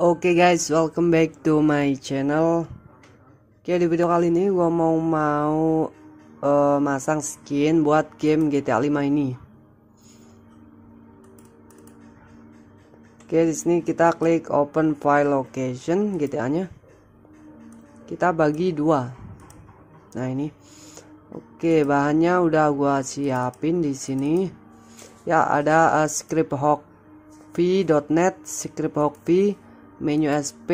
Oke okay guys, welcome back to my channel. Oke, okay, di video kali ini gue mau mau uh, masang skin buat game GTA 5 ini. Oke, okay, di sini kita klik open file location GTA-nya. Kita bagi dua. Nah, ini. Oke, bahannya udah gue siapin di sini. Ya, ada uh, eh, script hook v.net script hook v menu SP,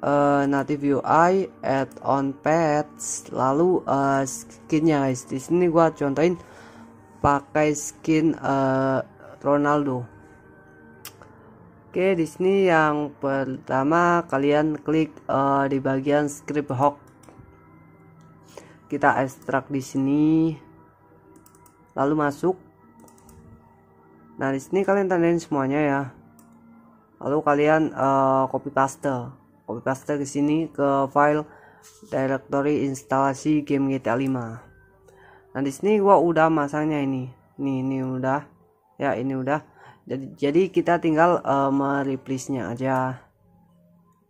uh, eh, native UI, add-on pets lalu uh, skinnya guys. Di sini gua contohin pakai skin uh, Ronaldo. Oke, di sini yang pertama kalian klik uh, di bagian script hook. Kita ekstrak di sini. Lalu masuk. Nah, di sini kalian tandain semuanya ya lalu kalian uh, copy paste copy paste ke sini ke file directory instalasi game GTA 5 nah di sini gua udah masangnya ini nih ini udah ya ini udah jadi, jadi kita tinggal uh, eh, mereplace nya aja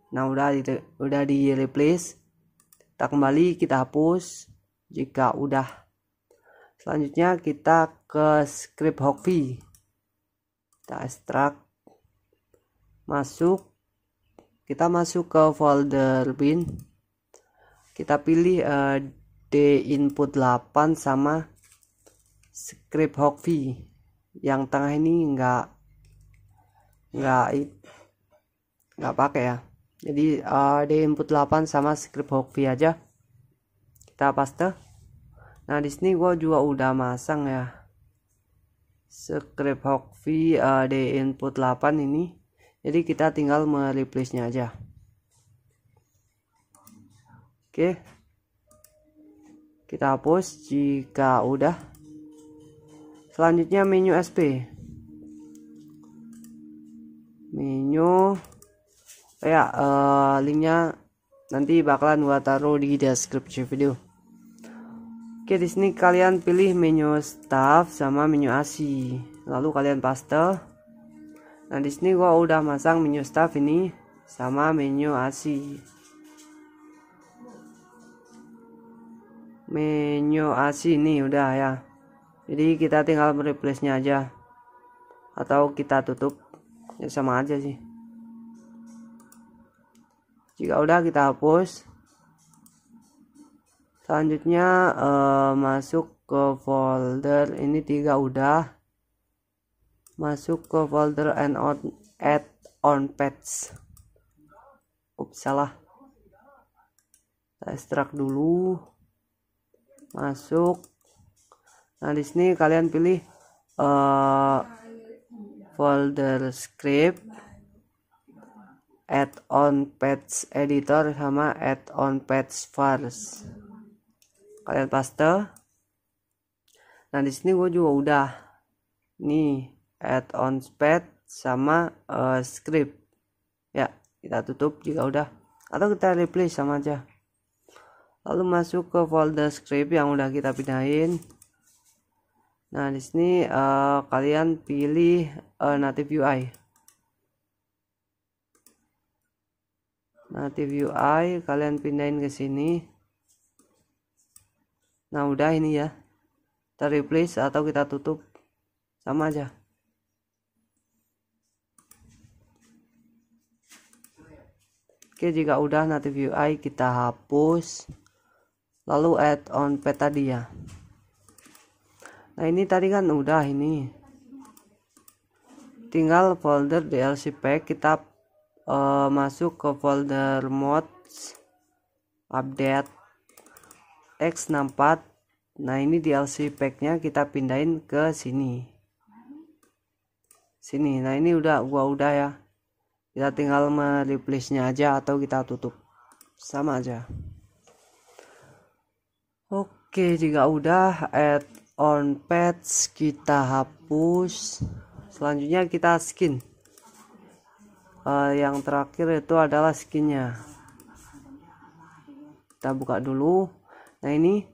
nah udah di, udah di replace kita kembali kita hapus jika udah selanjutnya kita ke script hockey kita extract masuk kita masuk ke folder bin kita pilih uh, d input 8 sama script hokvi yang tengah ini enggak enggak enggak pakai ya jadi uh, d input 8 sama script hokvi aja kita paste nah di sini gua juga udah masang ya script hokvi uh, eh, d input 8 ini jadi kita tinggal mereplace nya aja oke kita hapus jika udah selanjutnya menu SP menu oh ya uh, linknya nanti bakalan gua taruh di deskripsi video oke di sini kalian pilih menu staff sama menu asi lalu kalian paste nah di sini gua udah masang menu staff ini sama menu asi menu asi ini udah ya jadi kita tinggal mereplace nya aja atau kita tutup ya sama aja sih jika udah kita hapus selanjutnya uh, masuk ke folder ini tiga udah masuk ke folder and on add on pets ups salah kita ekstrak dulu masuk nah di sini kalian pilih uh, folder script add on pets editor sama add on pets files kalian paste nah di sini gue juga udah nih add-on pad sama uh, script ya kita tutup jika udah atau kita replace sama aja lalu masuk ke folder script yang udah kita pindahin nah di sini uh, kalian pilih uh, native UI native UI kalian pindahin ke sini nah udah ini ya kita replace atau kita tutup sama aja Oke, jika udah native UI kita hapus. Lalu add on peta dia. Nah, ini tadi kan udah ini. Tinggal folder DLC pack kita uh, masuk ke folder mods update X64. Nah, ini DLC packnya kita pindahin ke sini. Sini. Nah, ini udah gua udah ya kita tinggal mereplace nya aja atau kita tutup sama aja oke jika udah add on patch kita hapus selanjutnya kita skin uh, yang terakhir itu adalah skinnya kita buka dulu nah ini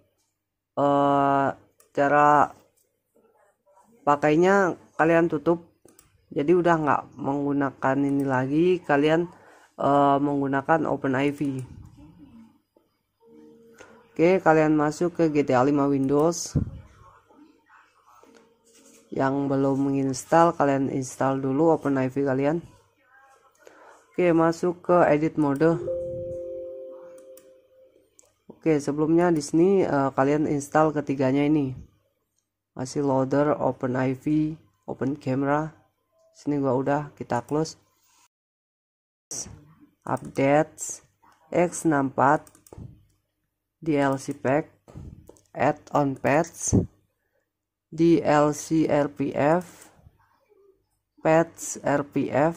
uh, cara pakainya kalian tutup jadi udah nggak menggunakan ini lagi kalian uh, menggunakan OpenIV oke kalian masuk ke GTA 5 Windows yang belum menginstal kalian install dulu OpenIV kalian oke masuk ke edit mode oke sebelumnya di sini uh, kalian install ketiganya ini masih loader OpenIV open camera sini gua udah kita close update x64 DLC pack add-on patch DLC RPF patch RPF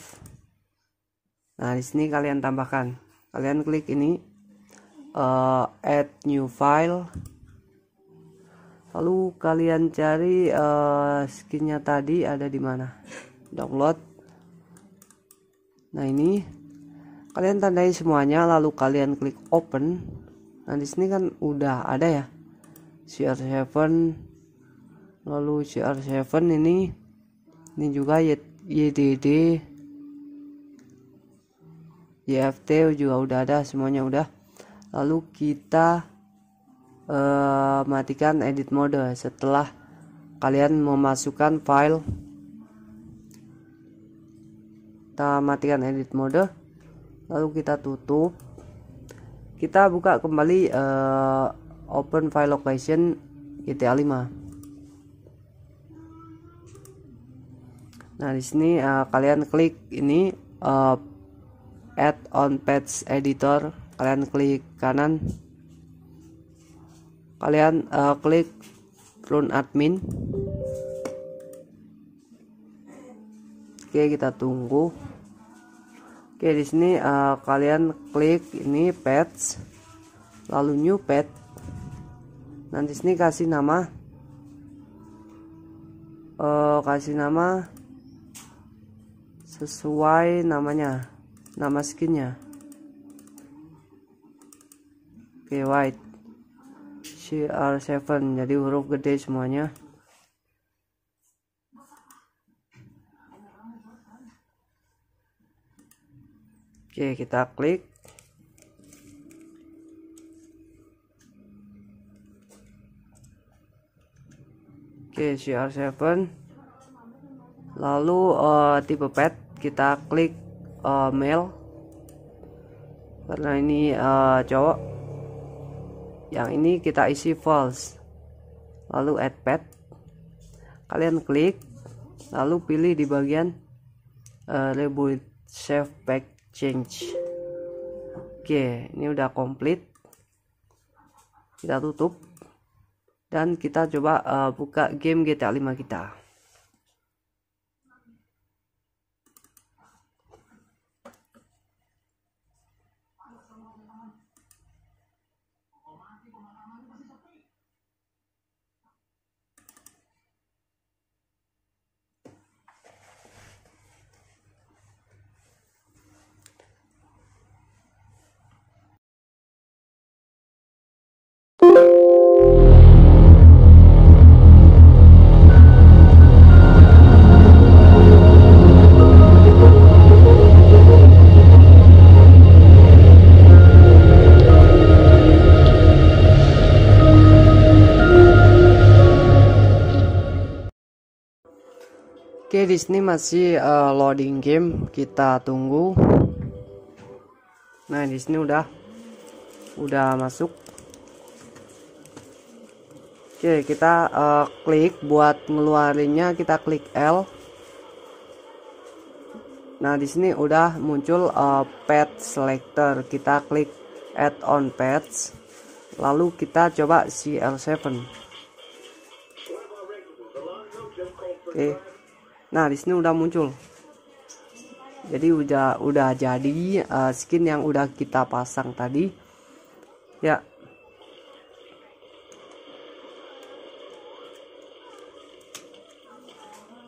nah di sini kalian tambahkan kalian klik ini uh, add new file lalu kalian cari uh, skinnya tadi ada di mana download nah ini kalian tandai semuanya lalu kalian klik open nah di sini kan udah ada ya CR7 lalu CR7 ini ini juga YDD YFT juga udah ada semuanya udah lalu kita uh, matikan edit mode setelah kalian memasukkan file kita matikan edit mode lalu kita tutup kita buka kembali uh, open file location GTA 5 nah di sini uh, kalian klik ini uh, add on page editor kalian klik kanan kalian uh, klik run admin oke kita tunggu Oke, di sini uh, kalian klik ini pets, lalu new pet. Nanti sini kasih nama, uh, kasih nama sesuai namanya, nama skinnya. Oke, white, CR7. Jadi huruf gede semuanya. Oke, kita klik. Oke, CR7. Lalu uh, tipe pet kita klik uh, male. Karena ini uh, cowok. Yang ini kita isi false. Lalu add pet. Kalian klik lalu pilih di bagian uh, reboot save pack change oke ini udah komplit kita tutup dan kita coba uh, buka game GTA 5 kita Oke, di sini masih uh, loading game, kita tunggu. Nah, di sini udah udah masuk. Oke, kita uh, klik buat ngeluarinnya, kita klik L. Nah, di sini udah muncul uh, pet selector. Kita klik add on pets. Lalu kita coba CL7. Oke nah di sini udah muncul jadi udah udah jadi uh, skin yang udah kita pasang tadi ya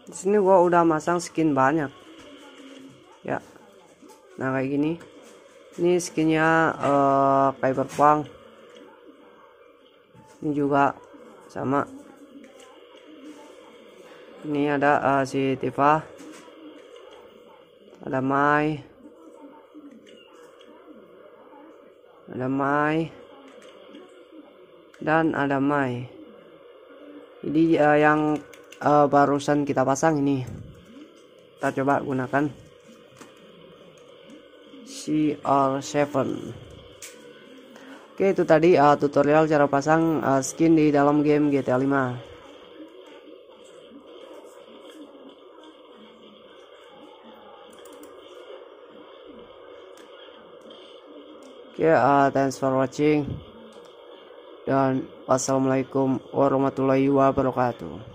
di sini gua udah masang skin banyak ya nah kayak gini ini skinnya uh, eh, cyberpunk ini juga sama ini ada uh, si Tifa ada Mai ada Mai dan ada Mai jadi uh, yang uh, barusan kita pasang ini kita coba gunakan CR7 Oke itu tadi uh, tutorial cara pasang uh, skin di dalam game GTA 5 yeah uh, thanks for watching dan wassalamualaikum warahmatullahi wabarakatuh